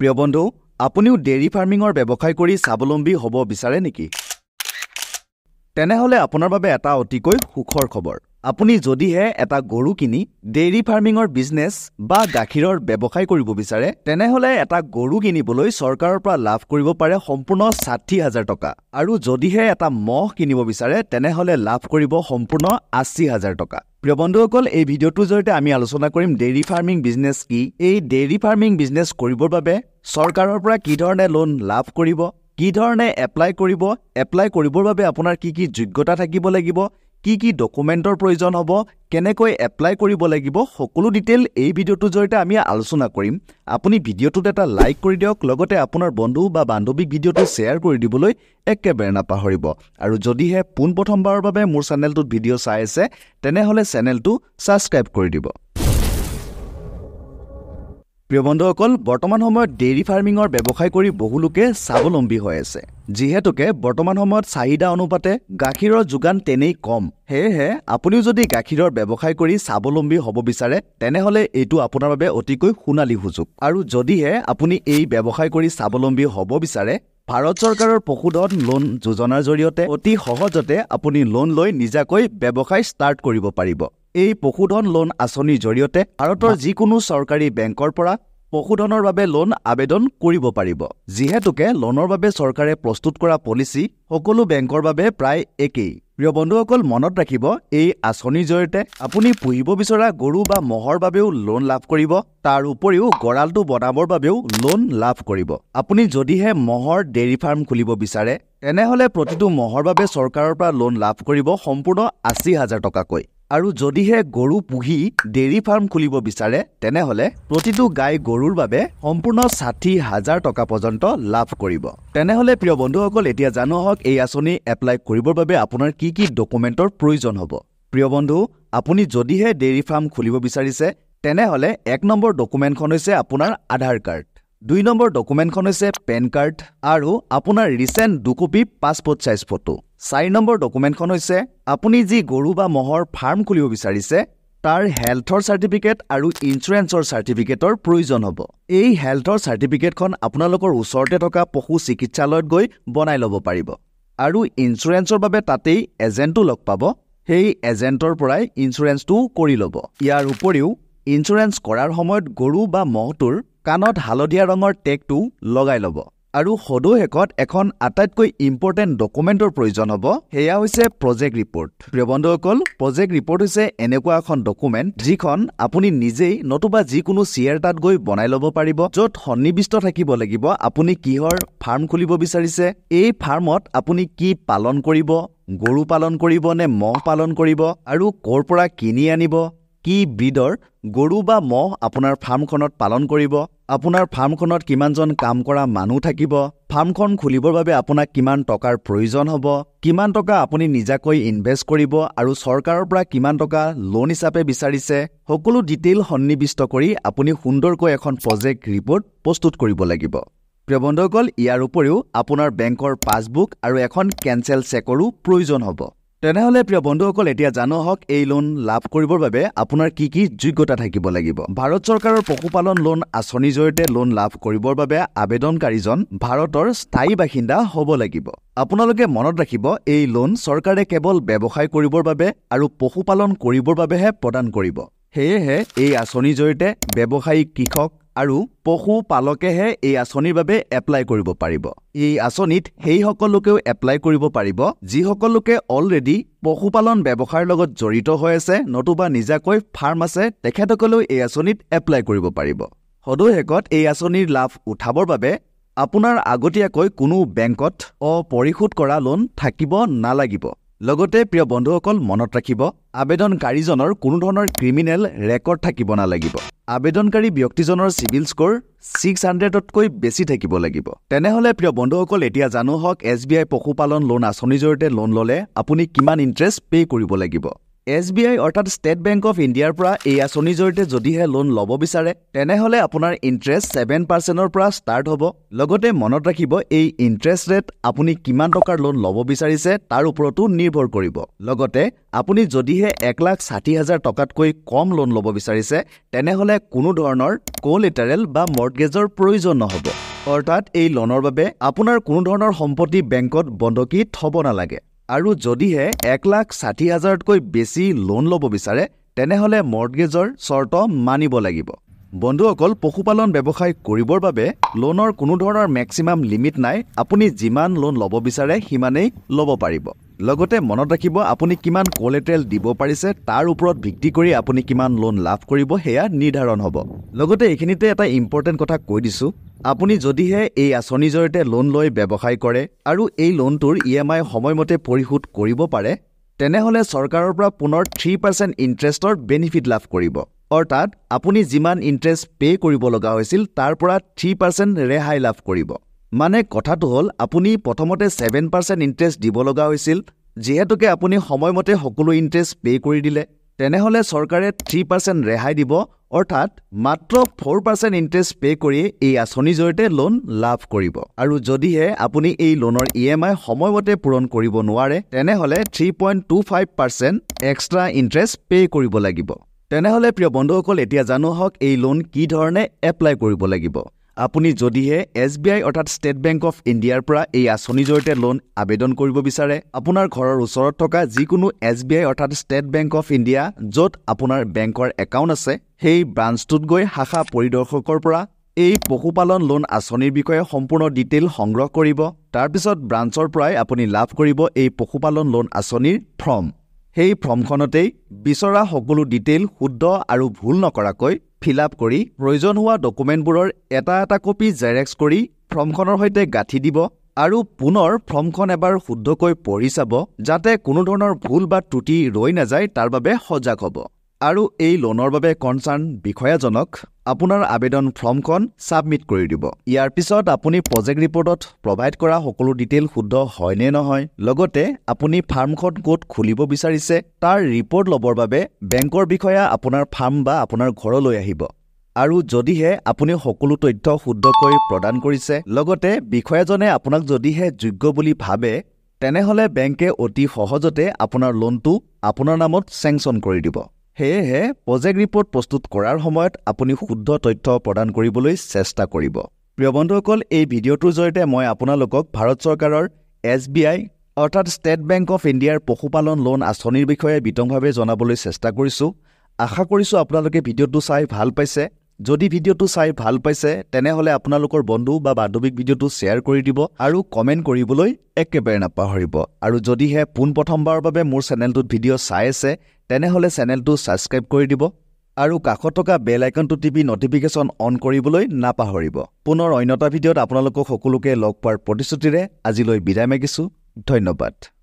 প্ৰিয় বন্ধু আপুনিও ডেইৰী ফাৰ্মিঙৰ ব্যৱসায় কৰি স্বাৱলম্বী হ'ব বিচাৰে নেকি তেনেহ'লে আপোনাৰ বাবে এটা অতিকৈ সুখৰ খবৰ আপুনি যদিহে এটা গৰু কিনি ডেইৰী ফাৰ্মিঙৰ বিজনেছ বা গাখীৰৰ ব্যৱসায় কৰিব বিচাৰে তেনেহ'লে এটা গৰু কিনিবলৈ চৰকাৰৰ পৰা লাভ কৰিব পাৰে সম্পূৰ্ণ ষাঠি হাজাৰ টকা আৰু যদিহে এটা মহ কিনিব বিচাৰে তেনেহ'লে লাভ কৰিব সম্পূৰ্ণ আশী হাজাৰ টকা প্ৰিয় বন্ধুসকল এই ভিডিঅ'টোৰ জৰিয়তে আমি আলোচনা কৰিম ডেইৰী ফাৰ্মিং বিজনেছ কি এই ডেইৰী ফাৰ্মিং বিজনেছ কৰিবৰ বাবে চৰকাৰৰ পৰা কি ধৰণে লোন লাভ কৰিব কি ধৰণে এপ্লাই কৰিব এপ্লাই কৰিবৰ বাবে আপোনাৰ কি কি যোগ্যতা থাকিব লাগিব কি কি ডকুমেণ্টৰ প্ৰয়োজন হ'ব কেনেকৈ এপ্লাই কৰিব লাগিব সকলো ডিটেইল এই ভিডিঅ'টোৰ জৰিয়তে আমি আলোচনা কৰিম আপুনি ভিডিঅ'টোত এটা লাইক কৰি দিয়ক লগতে আপোনাৰ বন্ধু বা বান্ধৱীক ভিডিঅ'টো শ্বেয়াৰ কৰি দিবলৈ একেবাৰে নাপাহৰিব আৰু যদিহে পোনপ্ৰথমবাৰৰ বাবে মোৰ চেনেলটোত ভিডিঅ' চাই আছে তেনেহ'লে চেনেলটো ছাবস্ক্ৰাইব কৰি দিব প্ৰিয় বন্ধুসকল বৰ্তমান সময়ত ডেইৰী ফাৰ্মিঙৰ ব্যৱসায় কৰি বহুলোকে স্বাৱলম্বী হৈ আছে যিহেতুকে বৰ্তমান সময়ত চাহিদা অনুপাতে গাখীৰৰ যোগান তেনেই কম সেয়েহে আপুনিও যদি গাখীৰৰ ব্যৱসায় কৰি স্বাৱলম্বী হ'ব বিচাৰে তেনেহ'লে এইটো আপোনাৰ বাবে অতিকৈ সোণালী সুযোগ আৰু যদিহে আপুনি এই ব্যৱসায় কৰি স্বাৱলম্বী হ'ব বিচাৰে ভাৰত চৰকাৰৰ পশুধন লোন যোজনাৰ জৰিয়তে অতি সহজতে আপুনি লোন লৈ নিজাকৈ ব্যৱসায় ষ্টাৰ্ট কৰিব পাৰিব এই পশুধন লোন আঁচনিৰ জৰিয়তে ভাৰতৰ যিকোনো চৰকাৰী বেংকৰ পৰা পশুধনৰ বাবে লোন আবেদন কৰিব পাৰিব যিহেতুকে লোনৰ বাবে চৰকাৰে প্ৰস্তুত কৰা পলিচি সকলো বেংকৰ বাবে প্ৰায় একেই প্ৰিয় বন্ধুসকল মনত ৰাখিব এই আঁচনিৰ জৰিয়তে আপুনি পুহিব বিচৰা গৰু বা মহৰ বাবেও লোন লাভ কৰিব তাৰ উপৰিও গঁৰালটো বনাবৰ বাবেও লোন লাভ কৰিব আপুনি যদিহে মহৰ ডেইৰী ফাৰ্ম খুলিব বিচাৰে তেনেহ'লে প্ৰতিটো মহৰ বাবে চৰকাৰৰ পৰা লোন লাভ কৰিব সম্পূৰ্ণ আশী হাজাৰ টকাকৈ আৰু যদিহে গৰু পুহি ডেইৰী ফাৰ্ম খুলিব বিচাৰে তেনেহ'লে প্ৰতিটো গাই গৰুৰ বাবে সম্পূৰ্ণ ষাঠি হাজাৰ টকা পৰ্যন্ত লাভ কৰিব তেনেহ'লে প্ৰিয় বন্ধুসকল এতিয়া জানো আহক এই আঁচনি এপ্লাই কৰিবৰ বাবে আপোনাৰ কি কি ডকুমেণ্টৰ প্ৰয়োজন হ'ব প্ৰিয় বন্ধু আপুনি যদিহে ডেইৰী ফাৰ্ম খুলিব বিচাৰিছে তেনেহ'লে এক নম্বৰ ডকুমেণ্টখন হৈছে আপোনাৰ আধাৰ কাৰ্ড দুই নম্বৰ ডকুমেণ্টখন হৈছে পেন কাৰ্ড আৰু আপোনাৰ ৰিচেণ্ট দুকপি পাছপৰ্ট চাইজ ফটো চাৰি নম্বৰ ডকুমেণ্টখন হৈছে আপুনি যি গৰু বা মহৰ ফাৰ্ম খুলিব বিচাৰিছে তাৰ হেল্থৰ চাৰ্টিফিকেট আৰু ইঞ্চুৰেঞ্চৰ চাৰ্টিফিকেটৰ প্ৰয়োজন হ'ব এই হেল্থৰ চাৰ্টিফিকেটখন আপোনালোকৰ ওচৰতে থকা পশু চিকিৎসালয়ত গৈ বনাই ল'ব পাৰিব আৰু ইঞ্চুৰেঞ্চৰ বাবে তাতেই এজেণ্টো লগ পাব সেই এজেণ্টৰ পৰাই ইঞ্চুৰেঞ্চটোও কৰি ল'ব ইয়াৰ উপৰিও ইঞ্চুৰেঞ্চ কৰাৰ সময়ত গৰু বা মহটোৰ কাণত হালধীয়া ৰঙৰ টেগটোও লগাই ল'ব আৰু সদৌ শেষত এখন আটাইতকৈ ইম্পৰ্টেণ্ট ডকুমেণ্টৰ প্ৰয়োজন হ'ব সেয়া হৈছে প্ৰজেক্ট ৰিপৰ্ট প্ৰিয় বন্ধুসকল প্ৰজেক্ট ৰিপৰ্ট হৈছে এনেকুৱা এখন ডকুমেণ্ট যিখন আপুনি নিজেই নতুবা যিকোনো চিয়াৰ তাত গৈ বনাই ল'ব পাৰিব য'ত সন্নিৱিষ্ট থাকিব লাগিব আপুনি কিহৰ ফাৰ্ম খুলিব বিচাৰিছে এই ফাৰ্মত আপুনি কি পালন কৰিব গৰু পালন কৰিব নে ম'হ পালন কৰিব আৰু ক'ৰ পৰা কিনি আনিব কি ব্ৰীডৰ গৰু বা ম'হ আপোনাৰ ফাৰ্মখনত পালন কৰিব আপোনাৰ ফাৰ্মখনত কিমানজন কাম কৰা মানুহ থাকিব ফাৰ্মখন খুলিবৰ বাবে আপোনাক কিমান টকাৰ প্ৰয়োজন হ'ব কিমান টকা আপুনি নিজাকৈ ইনভেষ্ট কৰিব আৰু চৰকাৰৰ পৰা কিমান টকা লোন হিচাপে বিচাৰিছে সকলো ডিটেইল সন্নিৱিষ্ট কৰি আপুনি সুন্দৰকৈ এখন প্ৰজেক্ট ৰিপৰ্ট প্ৰস্তুত কৰিব লাগিব প্ৰিয় বন্ধুসকল ইয়াৰ উপৰিও আপোনাৰ বেংকৰ পাছবুক আৰু এখন কেঞ্চেল চেকৰো প্ৰয়োজন হ'ব তেনেহ'লে প্ৰিয় বন্ধুসকল এতিয়া জানো হওক এই লোন লাভ কৰিবৰ বাবে আপোনাৰ কি কি যোগ্যতা থাকিব লাগিব ভাৰত চৰকাৰৰ পশুপালন লোন আঁচনিৰ জৰিয়তে লোন লাভ কৰিবৰ বাবে আবেদনকাৰীজন ভাৰতৰ স্থায়ী বাসিন্দা হ'ব লাগিব আপোনালোকে মনত ৰাখিব এই লোন চৰকাৰে কেৱল ব্যৱসায় কৰিবৰ বাবে আৰু পশুপালন কৰিবৰ বাবেহে প্ৰদান কৰিব সেয়েহে এই আঁচনিৰ জৰিয়তে ব্যৱসায়ী কৃষক আৰু পশুপালকেহে এই আঁচনিৰ বাবে এপ্লাই কৰিব পাৰিব এই আঁচনিত সেইসকলকেও এপ্লাই কৰিব পাৰিব যিসকল লোকে অলৰেডি পশুপালন ব্যৱসায়ৰ লগত জড়িত হৈ আছে নতুবা নিজাকৈ ফাৰ্ম আছে তেখেতসকলেও এই আঁচনিত এপ্লাই কৰিব পাৰিব সদৌশেষত এই আঁচনিৰ লাভ উঠাবৰ বাবে আপোনাৰ আগতীয়াকৈ কোনো বেংকত অপৰিশোধ কৰা লোন থাকিব নালাগিব লগতে প্ৰিয় বন্ধুসকল মনত ৰাখিব আবেদনকাৰীজনৰ কোনোধৰণৰ ক্ৰিমিনেল ৰেকৰ্ড থাকিব নালাগিব আবেদনকাৰী ব্যক্তিজনৰ চিভিল স্কৰ ছিক্স হাণ্ড্ৰেডতকৈ বেছি থাকিব লাগিব তেনেহ'লে প্ৰিয় বন্ধুসকল এতিয়া জানো হওক এছ বি আই পশুপালন লোন আঁচনিৰ জৰিয়তে লোন ল'লে আপুনি কিমান ইণ্টাৰেষ্ট পে' কৰিব লাগিব এছ বি আই অৰ্থাৎ ষ্টেট বেংক অৱ ইণ্ডিয়াৰ পৰা এই আঁচনিৰ জৰিয়তে যদিহে লোন ল'ব বিচাৰে তেনেহ'লে আপোনাৰ ইণ্টাৰেষ্ট ছেভেন পাৰ্চেণ্টৰ পৰা ষ্টাৰ্ট হ'ব লগতে মনত ৰাখিব এই ইণ্টাৰেষ্ট ৰেট আপুনি কিমান টকাৰ লোন ল'ব বিচাৰিছে তাৰ ওপৰতো নিৰ্ভৰ কৰিব লগতে আপুনি যদিহে এক লাখ ষাঠি হাজাৰ টকাতকৈ কম লোন ল'ব বিচাৰিছে তেনেহ'লে কোনো ধৰণৰ ক' লেটাৰেল বা মৰ্গেজৰ প্ৰয়োজন নহ'ব অৰ্থাৎ এই লোনৰ বাবে আপোনাৰ কোনো ধৰণৰ সম্পত্তি বেংকত বন্ধকী থ'ব নালাগে আৰু যদিহে এক লাখ ষাঠি হাজাৰতকৈ বেছি লোন ল'ব বিচাৰে তেনেহ'লে মৰ্গেজৰ চৰ্ত মানিব লাগিব বন্ধুসকল পশুপালন ব্যৱসায় কৰিবৰ বাবে লোনৰ কোনো ধৰণৰ মেক্সিমাম লিমিট নাই আপুনি যিমান লোন ল'ব বিচাৰে সিমানেই ল'ব পাৰিব লগতে মনত ৰাখিব আপুনি কিমান কলেট্ৰেল দিব পাৰিছে তাৰ ওপৰত ভিত্তি কৰি আপুনি কিমান লোন লাভ কৰিব সেয়া নিৰ্ধাৰণ হ'ব লগতে এইখিনিতে এটা ইম্পৰ্টেণ্ট কথা কৈ দিছোঁ আপুনি যদিহে এই আঁচনিৰ জৰিয়তে লোন লৈ ব্যৱসায় কৰে আৰু এই লোনটোৰ ই এম আই সময়মতে পৰিশোধ কৰিব পাৰে তেনেহ'লে চৰকাৰৰ পৰা পুনৰ থ্ৰী পাৰ্চেণ্ট ইণ্টাৰেষ্টৰ বেনিফিট লাভ কৰিব অৰ্থাৎ আপুনি যিমান ইণ্টাৰেষ্ট পে' কৰিব লগা হৈছিল তাৰ পৰা থ্ৰী পাৰ্চেণ্ট ৰেহাই লাভ কৰিব মানে কথাটো হ'ল আপুনি প্ৰথমতে ছেভেন পাৰ্চেণ্ট ইণ্টাৰেষ্ট দিব লগা হৈছিল যিহেতুকে আপুনি সময়মতে সকলো ইণ্টাৰেষ্ট পে' কৰি দিলে তেনেহ'লে চৰকাৰে থ্ৰী পাৰ্চেণ্ট ৰেহাই দিব অৰ্থাৎ মাত্ৰ ফ'ৰ পাৰ্চেণ্ট ইণ্টাৰেষ্ট পে' কৰি এই আঁচনিৰ জৰিয়তে লোন লাভ কৰিব আৰু যদিহে আপুনি এই লোনৰ ই এম আই সময়মতে পূৰণ কৰিব নোৱাৰে তেনেহ'লে three point two five percent extra interest pay' কৰিব লাগিব তেনেহ'লে প্ৰিয় বন্ধুসকল এতিয়া জানো হওক এই লোন কি ধৰণে এপ্লাই কৰিব লাগিব আপুনি যদিহে এছ বি আই অৰ্থাৎ ষ্টেট বেংক অৱ ইণ্ডিয়াৰ পৰা এই আঁচনিৰ জৰিয়তে লোন আবেদন কৰিব বিচাৰে আপোনাৰ ঘৰৰ ওচৰত থকা যিকোনো এছ বি আই অৰ্থাৎ ষ্টেট বেংক অৱ ইণ্ডিয়া য'ত আপোনাৰ বেংকৰ একাউণ্ট আছে সেই ব্ৰাঞ্চটোত গৈ শাখা পৰিদৰ্শকৰ পৰা এই পশুপালন লোন আঁচনিৰ বিষয়ে সম্পূৰ্ণ ডিটেইল সংগ্ৰহ কৰিব তাৰপিছত ব্ৰাঞ্চৰ পৰাই আপুনি লাভ কৰিব এই পশুপালন লোন আঁচনিৰ ফৰ্ম সেই ফৰ্মখনতেই বিচৰা সকলো ডিটেইল শুদ্ধ আৰু ভুল নকৰাকৈ ফিল আপ কৰি প্ৰয়োজন হোৱা ডকুমেণ্টবোৰৰ এটা এটা কপি জেৰেক্স কৰি ফৰ্মখনৰ সৈতে গাঁঠি দিব আৰু পুনৰ ফৰ্মখন এবাৰ শুদ্ধকৈ পঢ়ি চাব যাতে কোনোধৰণৰ ভুল বা ত্ৰুটি ৰৈ নাযায় তাৰ বাবে সজাগ হ'ব আৰু এই লোনৰ বাবে কনচাৰ্ণ বিষয়াজনক আপোনাৰ আবেদন ফৰ্মখন ছাবমিট কৰি দিব ইয়াৰ পিছত আপুনি প্ৰজেক্ট ৰিপৰ্টত প্ৰভাইড কৰা সকলো ডিটেইল শুদ্ধ হয় নে নহয় লগতে আপুনি ফাৰ্মখন ক'ত খুলিব বিচাৰিছে তাৰ ৰিপৰ্ট ল'বৰ বাবে বেংকৰ বিষয়া আপোনাৰ ফাৰ্ম বা আপোনাৰ ঘৰলৈ আহিব আৰু যদিহে আপুনি সকলো তথ্য শুদ্ধকৈ প্ৰদান কৰিছে লগতে বিষয়াজনে আপোনাক যদিহে যোগ্য বুলি ভাবে তেনেহ'লে বেংকে অতি সহজতে আপোনাৰ লোনটো আপোনাৰ নামত চেংচন কৰি দিব সেয়েহে প্ৰজেক্ট ৰিপৰ্ট প্ৰস্তুত কৰাৰ সময়ত আপুনি শুদ্ধ তথ্য প্ৰদান কৰিবলৈ চেষ্টা কৰিব প্ৰিয় বন্ধুসকল এই ভিডিঅ'টোৰ জৰিয়তে মই আপোনালোকক ভাৰত চৰকাৰৰ এছ বি আই অৰ্থাৎ ষ্টেট বেংক অফ ইণ্ডিয়াৰ পশুপালন লোন আঁচনিৰ বিষয়ে বিতংভাৱে জনাবলৈ চেষ্টা কৰিছোঁ আশা কৰিছোঁ আপোনালোকে ভিডিঅ'টো চাই ভাল পাইছে যদি ভিডিঅ'টো চাই ভাল পাইছে তেনেহ'লে আপোনালোকৰ বন্ধু বা বান্ধৱীক ভিডিঅ'টো শ্বেয়াৰ কৰি দিব আৰু কমেণ্ট কৰিবলৈ একেবাৰে নাপাহৰিব আৰু যদিহে পোনপ্ৰথমবাৰৰ বাবে মোৰ চেনেলটোত ভিডিঅ' চাই আছে তেনেহ'লে চেনেলটো ছাবস্ক্ৰাইব কৰি দিব আৰু কাষত থকা বেল আইকনটো টিপি নটিফিকেশ্যন অন কৰিবলৈ নাপাহৰিব পুনৰ অন্য এটা ভিডিঅ'ত আপোনালোকক সকলোকে লগ পোৱাৰ প্ৰতিশ্ৰুতিৰে আজিলৈ বিদায় মাগিছোঁ ধন্যবাদ